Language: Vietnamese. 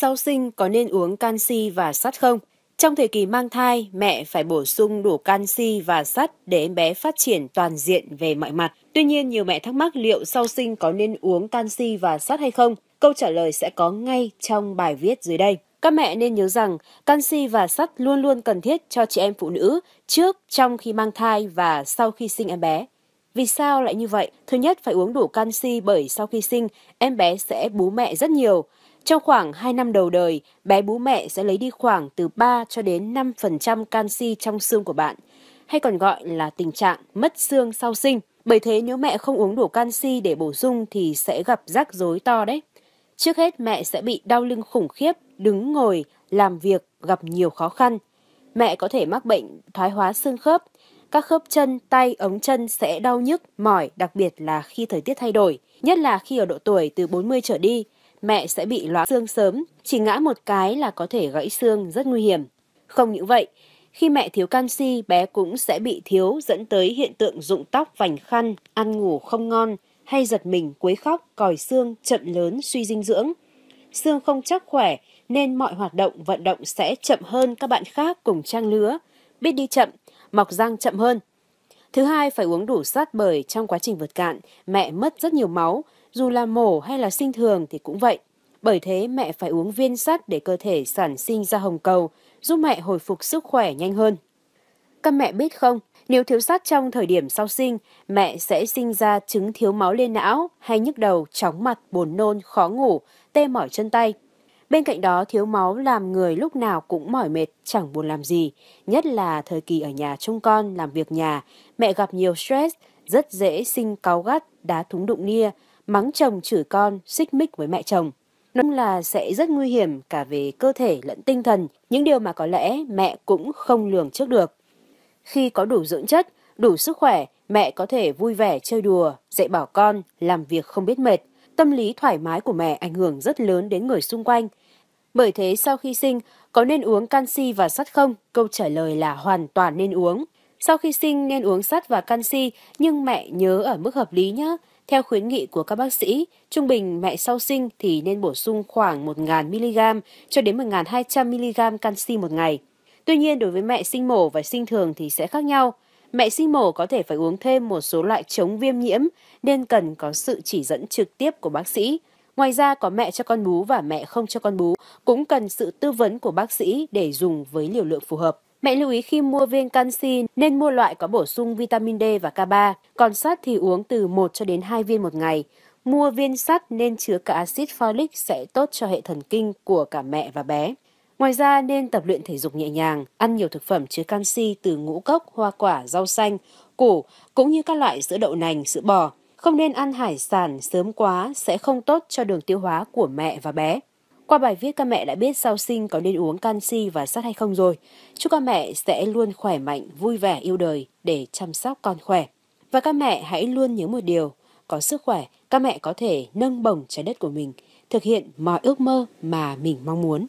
sau sinh có nên uống canxi và sắt không? Trong thời kỳ mang thai, mẹ phải bổ sung đủ canxi và sắt để em bé phát triển toàn diện về mọi mặt. Tuy nhiên, nhiều mẹ thắc mắc liệu sau sinh có nên uống canxi và sắt hay không? Câu trả lời sẽ có ngay trong bài viết dưới đây. Các mẹ nên nhớ rằng canxi và sắt luôn luôn cần thiết cho chị em phụ nữ trước, trong khi mang thai và sau khi sinh em bé. Vì sao lại như vậy? Thứ nhất, phải uống đủ canxi bởi sau khi sinh, em bé sẽ bú mẹ rất nhiều. Trong khoảng 2 năm đầu đời, bé bú mẹ sẽ lấy đi khoảng từ 3 cho đến 5% canxi trong xương của bạn, hay còn gọi là tình trạng mất xương sau sinh. Bởi thế nếu mẹ không uống đủ canxi để bổ sung thì sẽ gặp rắc rối to đấy. Trước hết mẹ sẽ bị đau lưng khủng khiếp, đứng ngồi, làm việc, gặp nhiều khó khăn. Mẹ có thể mắc bệnh thoái hóa xương khớp, các khớp chân, tay, ống chân sẽ đau nhức, mỏi, đặc biệt là khi thời tiết thay đổi, nhất là khi ở độ tuổi từ 40 trở đi – mẹ sẽ bị loãng xương sớm, chỉ ngã một cái là có thể gãy xương rất nguy hiểm. Không những vậy, khi mẹ thiếu canxi, bé cũng sẽ bị thiếu dẫn tới hiện tượng rụng tóc vành khăn, ăn ngủ không ngon hay giật mình quấy khóc, còi xương, chậm lớn, suy dinh dưỡng. Xương không chắc khỏe nên mọi hoạt động vận động sẽ chậm hơn các bạn khác cùng trang lứa, biết đi chậm, mọc răng chậm hơn. Thứ hai, phải uống đủ sắt bởi trong quá trình vượt cạn, mẹ mất rất nhiều máu dù là mổ hay là sinh thường thì cũng vậy. Bởi thế mẹ phải uống viên sắt để cơ thể sản sinh ra hồng cầu, giúp mẹ hồi phục sức khỏe nhanh hơn. Các mẹ biết không, nếu thiếu sắt trong thời điểm sau sinh, mẹ sẽ sinh ra chứng thiếu máu lên não hay nhức đầu, chóng mặt, buồn nôn, khó ngủ, tê mỏi chân tay. Bên cạnh đó, thiếu máu làm người lúc nào cũng mỏi mệt, chẳng buồn làm gì, nhất là thời kỳ ở nhà trông con, làm việc nhà, mẹ gặp nhiều stress, rất dễ sinh cáu gắt, đá thúng đụng nia, mắng chồng chửi con, xích mích với mẹ chồng. Nói là sẽ rất nguy hiểm cả về cơ thể lẫn tinh thần, những điều mà có lẽ mẹ cũng không lường trước được. Khi có đủ dưỡng chất, đủ sức khỏe, mẹ có thể vui vẻ chơi đùa, dạy bảo con, làm việc không biết mệt. Tâm lý thoải mái của mẹ ảnh hưởng rất lớn đến người xung quanh. Bởi thế sau khi sinh, có nên uống canxi và sắt không? Câu trả lời là hoàn toàn nên uống. Sau khi sinh nên uống sắt và canxi, nhưng mẹ nhớ ở mức hợp lý nhé. Theo khuyến nghị của các bác sĩ, trung bình mẹ sau sinh thì nên bổ sung khoảng 1.000mg cho đến 1.200mg canxi một ngày. Tuy nhiên, đối với mẹ sinh mổ và sinh thường thì sẽ khác nhau. Mẹ sinh mổ có thể phải uống thêm một số loại chống viêm nhiễm nên cần có sự chỉ dẫn trực tiếp của bác sĩ. Ngoài ra, có mẹ cho con bú và mẹ không cho con bú cũng cần sự tư vấn của bác sĩ để dùng với liều lượng phù hợp. Mẹ lưu ý khi mua viên canxi nên mua loại có bổ sung vitamin D và K3, còn sắt thì uống từ 1 cho đến 2 viên một ngày. Mua viên sắt nên chứa cả axit folic sẽ tốt cho hệ thần kinh của cả mẹ và bé. Ngoài ra nên tập luyện thể dục nhẹ nhàng, ăn nhiều thực phẩm chứa canxi từ ngũ cốc, hoa quả, rau xanh, củ cũng như các loại sữa đậu nành, sữa bò. Không nên ăn hải sản sớm quá sẽ không tốt cho đường tiêu hóa của mẹ và bé. Qua bài viết các mẹ đã biết sau sinh có nên uống canxi và sắt hay không rồi. Chúc các mẹ sẽ luôn khỏe mạnh, vui vẻ yêu đời để chăm sóc con khỏe. Và các mẹ hãy luôn nhớ một điều, có sức khỏe, các mẹ có thể nâng bổng trái đất của mình, thực hiện mọi ước mơ mà mình mong muốn.